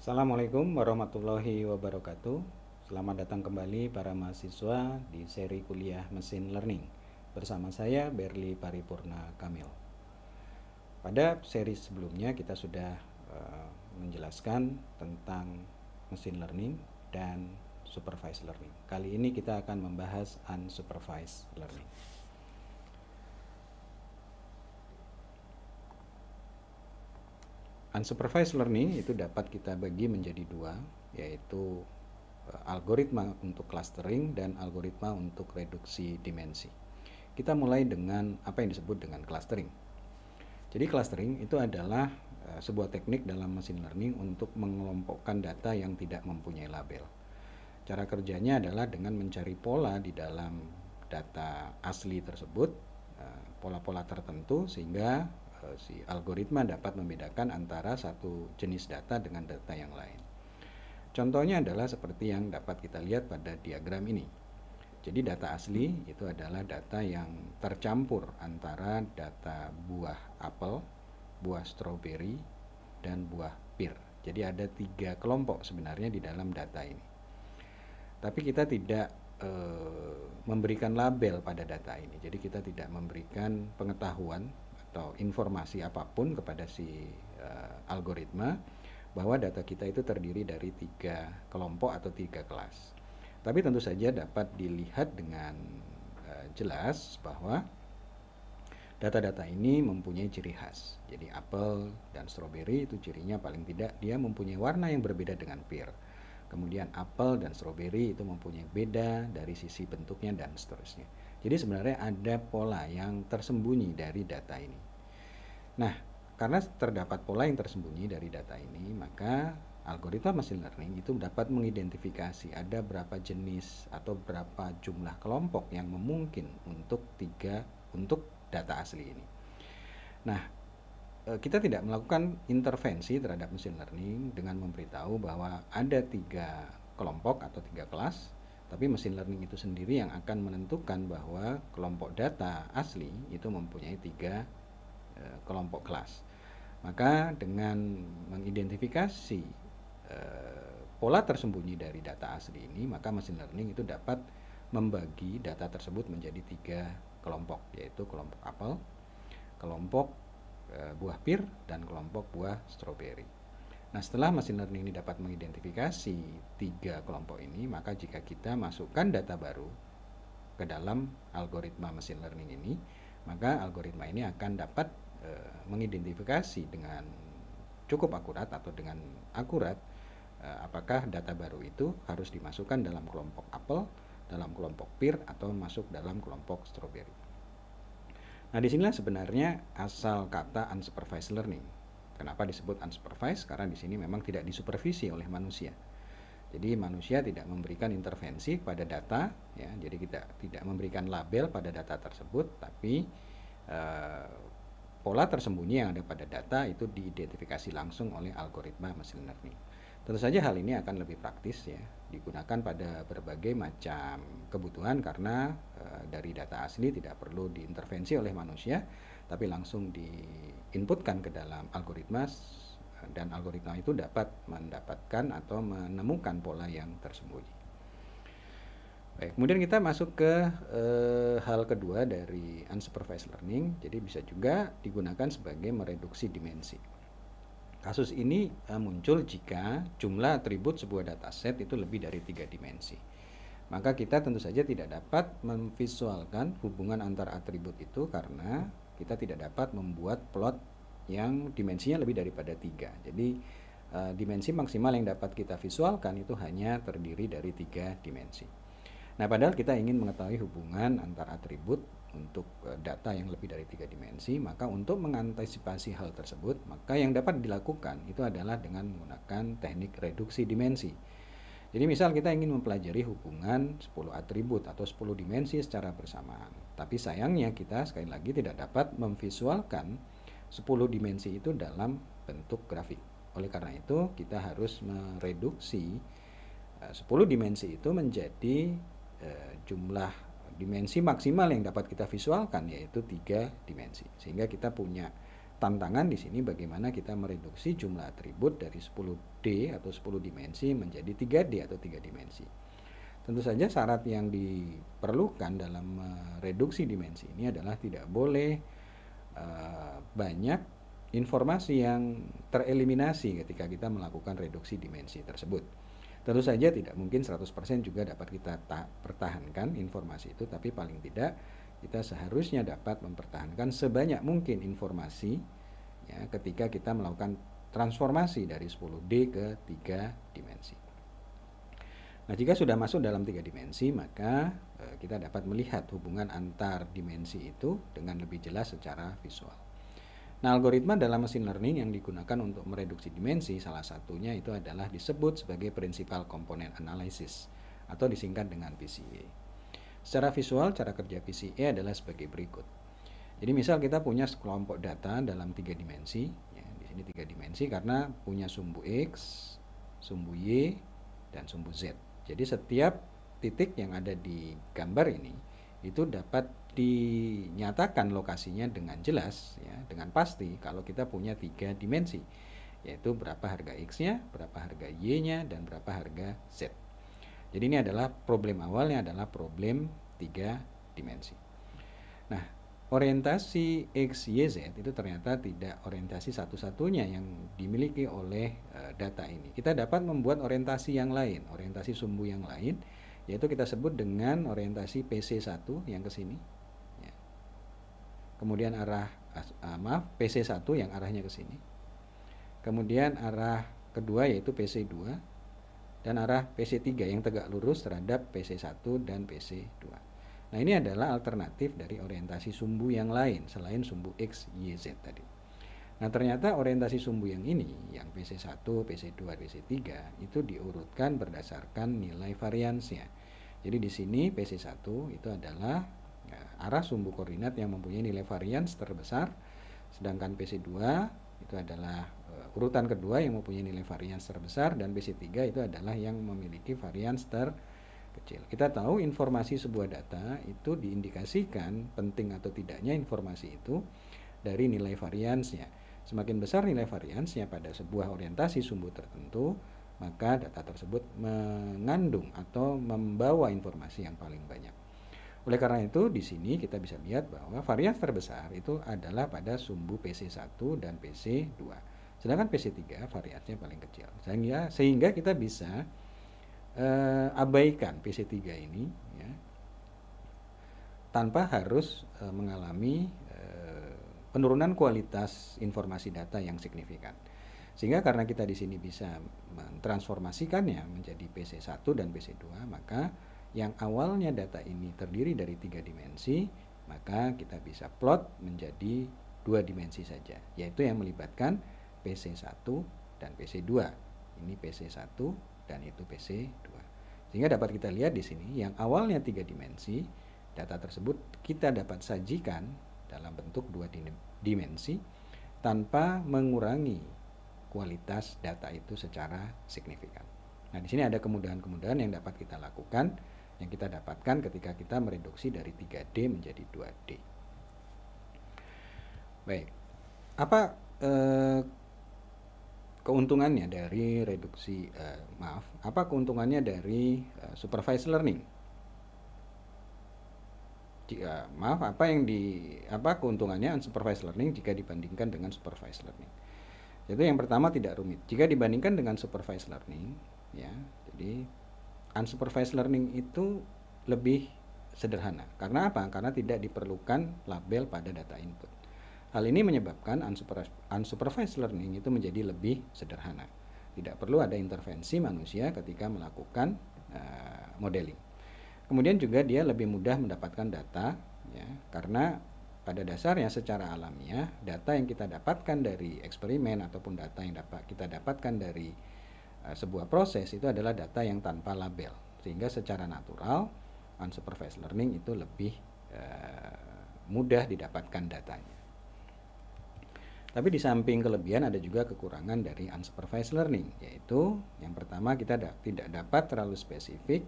Assalamualaikum warahmatullahi wabarakatuh. Selamat datang kembali para mahasiswa di seri kuliah Mesin Learning bersama saya Berli Paripurna Kamil. Pada seri sebelumnya kita sudah eh, menjelaskan tentang mesin learning dan supervised learning. Kali ini kita akan membahas unsupervised learning. unsupervised learning itu dapat kita bagi menjadi dua, yaitu eh, algoritma untuk clustering dan algoritma untuk reduksi dimensi. Kita mulai dengan apa yang disebut dengan clustering. Jadi clustering itu adalah eh, sebuah teknik dalam mesin learning untuk mengelompokkan data yang tidak mempunyai label. Cara kerjanya adalah dengan mencari pola di dalam data asli tersebut, eh, pola-pola tertentu sehingga Eh, si algoritma dapat membedakan antara satu jenis data dengan data yang lain. Contohnya adalah seperti yang dapat kita lihat pada diagram ini. Jadi data asli itu adalah data yang tercampur antara data buah apel, buah stroberi, dan buah pir. Jadi ada tiga kelompok sebenarnya di dalam data ini. Tapi kita tidak e, memberikan label pada data ini. Jadi kita tidak memberikan pengetahuan atau informasi apapun kepada si uh, algoritma bahwa data kita itu terdiri dari tiga kelompok atau tiga kelas. Tapi tentu saja dapat dilihat dengan uh, jelas bahwa data-data ini mempunyai ciri khas. Jadi apel dan strawberry itu cirinya paling tidak dia mempunyai warna yang berbeda dengan pir. Kemudian apel dan strawberry itu mempunyai beda dari sisi bentuknya dan seterusnya. Jadi sebenarnya ada pola yang tersembunyi dari data ini. Nah, karena terdapat pola yang tersembunyi dari data ini, maka algoritma machine learning itu dapat mengidentifikasi ada berapa jenis atau berapa jumlah kelompok yang memungkin untuk tiga untuk data asli ini. Nah, eh, kita tidak melakukan intervensi terhadap machine learning dengan memberitahu bahwa ada tiga kelompok atau tiga kelas tapi mesin learning itu sendiri yang akan menentukan bahwa kelompok data asli itu mempunyai tiga e, kelompok kelas. Maka dengan mengidentifikasi e, pola tersembunyi dari data asli ini, maka mesin learning itu dapat membagi data tersebut menjadi tiga kelompok, yaitu kelompok apel, kelompok e, buah pir, dan kelompok buah stroberi. Nah, setelah machine learning ini dapat mengidentifikasi tiga kelompok ini, maka jika kita masukkan data baru ke dalam algoritma machine learning ini, maka algoritma ini akan dapat e, mengidentifikasi dengan cukup akurat atau dengan akurat e, apakah data baru itu harus dimasukkan dalam kelompok apel, dalam kelompok pir atau masuk dalam kelompok strawberry. Nah, disinilah sebenarnya asal kata unsupervised learning Kenapa disebut unsupervised? Karena di sini memang tidak disupervisi oleh manusia. Jadi manusia tidak memberikan intervensi pada data, ya. Jadi kita tidak memberikan label pada data tersebut, tapi eh, pola tersembunyi yang ada pada data itu diidentifikasi langsung oleh algoritma machine learning. Tentu saja hal ini akan lebih praktis ya, digunakan pada berbagai macam kebutuhan karena e, dari data asli tidak perlu diintervensi oleh manusia, tapi langsung di inputkan ke dalam algoritma dan algoritma itu dapat mendapatkan atau menemukan pola yang tersembunyi. Baik, kemudian kita masuk ke e, hal kedua dari unsupervised learning. Jadi bisa juga digunakan sebagai mereduksi dimensi. Kasus ini e, muncul jika jumlah atribut sebuah dataset itu lebih dari tiga dimensi. Maka kita tentu saja tidak dapat memvisualkan hubungan antar atribut itu karena kita tidak dapat membuat plot yang dimensinya lebih daripada tiga. Jadi uh, dimensi maksimal yang dapat kita visualkan itu hanya terdiri dari tiga dimensi. Nah padahal kita ingin mengetahui hubungan antara atribut untuk uh, data yang lebih dari tiga dimensi, maka untuk mengantisipasi hal tersebut, maka yang dapat dilakukan itu adalah dengan menggunakan teknik reduksi dimensi jadi misal kita ingin mempelajari hubungan 10 atribut atau 10 dimensi secara bersamaan. Tapi sayangnya kita sekali lagi tidak dapat memvisualkan 10 dimensi itu dalam bentuk grafik. Oleh karena itu kita harus mereduksi 10 eh, dimensi itu menjadi eh, jumlah dimensi maksimal yang dapat kita visualkan yaitu tiga dimensi. Sehingga kita punya tantangan di sini bagaimana kita mereduksi jumlah atribut dari 10D atau 10 dimensi menjadi 3D atau 3 dimensi. Tentu saja syarat yang diperlukan dalam mereduksi dimensi ini adalah tidak boleh eh, banyak informasi yang tereliminasi ketika kita melakukan reduksi dimensi tersebut. Tentu saja tidak mungkin 100% juga dapat kita pertahankan informasi itu, tapi paling tidak kita seharusnya dapat mempertahankan sebanyak mungkin informasi ya, ketika kita melakukan transformasi dari 10D ke 3 dimensi. Nah, jika sudah masuk dalam tiga dimensi, maka e, kita dapat melihat hubungan antar dimensi itu dengan lebih jelas secara visual. Nah, algoritma dalam machine learning yang digunakan untuk mereduksi dimensi salah satunya itu adalah disebut sebagai principal component analysis atau disingkat dengan PCA. Secara visual, cara kerja PCE adalah sebagai berikut. Jadi misal kita punya sekelompok data dalam tiga dimensi, ya, di sini tiga dimensi karena punya sumbu X, sumbu Y, dan sumbu Z. Jadi setiap titik yang ada di gambar ini itu dapat dinyatakan lokasinya dengan jelas, ya, dengan pasti kalau kita punya tiga dimensi, yaitu berapa harga X-nya, berapa harga Y-nya, dan berapa harga Z. Jadi ini adalah problem awalnya adalah problem tiga dimensi. Nah, orientasi X, Y, Z itu ternyata tidak orientasi satu-satunya yang dimiliki oleh uh, data ini. Kita dapat membuat orientasi yang lain, orientasi sumbu yang lain, yaitu kita sebut dengan orientasi PC1 yang ke sini. Ya. Kemudian arah, uh, maaf, PC1 yang arahnya ke sini. Kemudian arah kedua yaitu PC2 dan arah PC3 yang tegak lurus terhadap PC1 dan PC2. Nah, ini adalah alternatif dari orientasi sumbu yang lain selain sumbu X, Y, Z tadi. Nah, ternyata orientasi sumbu yang ini, yang PC1, PC2, PC3 itu diurutkan berdasarkan nilai variansnya. Jadi di sini PC1 itu adalah ya, arah sumbu koordinat yang mempunyai nilai varians terbesar, sedangkan PC2 itu adalah uh, urutan kedua yang mempunyai nilai varians terbesar dan BC3 itu adalah yang memiliki varians terkecil. Kita tahu informasi sebuah data itu diindikasikan penting atau tidaknya informasi itu dari nilai variansnya. Semakin besar nilai variansnya pada sebuah orientasi sumbu tertentu, maka data tersebut mengandung atau membawa informasi yang paling banyak. Oleh karena itu di sini kita bisa lihat bahwa varian terbesar itu adalah pada sumbu PC1 dan PC2. Sedangkan PC3 variannya paling kecil. Sehingga sehingga kita bisa uh, abaikan PC3 ini ya, tanpa harus uh, mengalami uh, penurunan kualitas informasi data yang signifikan. Sehingga karena kita di sini bisa mentransformasikannya menjadi PC1 dan PC2, maka yang awalnya data ini terdiri dari tiga dimensi, maka kita bisa plot menjadi dua dimensi saja, yaitu yang melibatkan PC1 dan PC2. Ini PC1 dan itu PC2. Sehingga dapat kita lihat di sini yang awalnya tiga dimensi, data tersebut kita dapat sajikan dalam bentuk dua dimensi tanpa mengurangi kualitas data itu secara signifikan. Nah, di sini ada kemudahan-kemudahan yang dapat kita lakukan yang kita dapatkan ketika kita mereduksi dari 3D menjadi 2D. Baik, apa eh, keuntungannya dari reduksi eh, maaf, apa keuntungannya dari eh, supervised learning? Jika, eh, maaf, apa yang di apa keuntungannya supervised learning jika dibandingkan dengan supervised learning? Jadi yang pertama tidak rumit. Jika dibandingkan dengan supervised learning, ya, jadi unsupervised learning itu lebih sederhana. Karena apa? Karena tidak diperlukan label pada data input. Hal ini menyebabkan unsupervised learning itu menjadi lebih sederhana. Tidak perlu ada intervensi manusia ketika melakukan uh, modeling. Kemudian juga dia lebih mudah mendapatkan data ya, karena pada dasarnya secara alamiah data yang kita dapatkan dari eksperimen ataupun data yang dapat kita dapatkan dari Eh, sebuah proses itu adalah data yang tanpa label sehingga secara natural unsupervised learning itu lebih uh, mudah didapatkan datanya. Tapi di samping kelebihan ada juga kekurangan dari unsupervised learning yaitu yang pertama kita da tidak dapat terlalu spesifik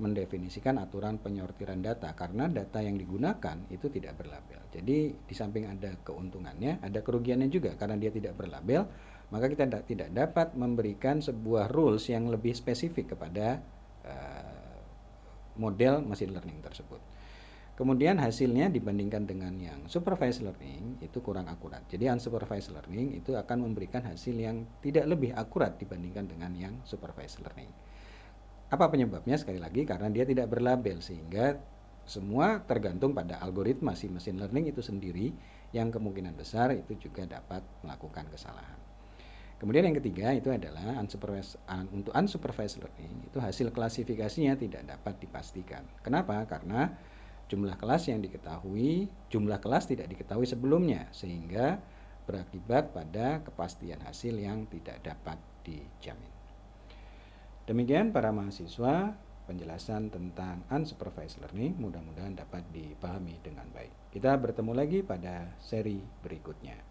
mendefinisikan aturan penyortiran data karena data yang digunakan itu tidak berlabel. Jadi di samping ada keuntungannya, ada kerugiannya juga karena dia tidak berlabel maka kita tidak, dapat memberikan sebuah rules yang lebih spesifik kepada uh, model machine learning tersebut. Kemudian hasilnya dibandingkan dengan yang supervised learning itu kurang akurat. Jadi unsupervised learning itu akan memberikan hasil yang tidak lebih akurat dibandingkan dengan yang supervised learning. Apa penyebabnya? Sekali lagi karena dia tidak berlabel sehingga semua tergantung pada algoritma si machine learning itu sendiri yang kemungkinan besar itu juga dapat melakukan kesalahan. Kemudian yang ketiga itu adalah unsupervised, untuk unsupervised learning itu hasil klasifikasinya tidak dapat dipastikan. Kenapa? Karena jumlah kelas yang diketahui, jumlah kelas tidak diketahui sebelumnya sehingga berakibat pada kepastian hasil yang tidak dapat dijamin. Demikian para mahasiswa penjelasan tentang unsupervised learning mudah-mudahan dapat dipahami dengan baik. Kita bertemu lagi pada seri berikutnya.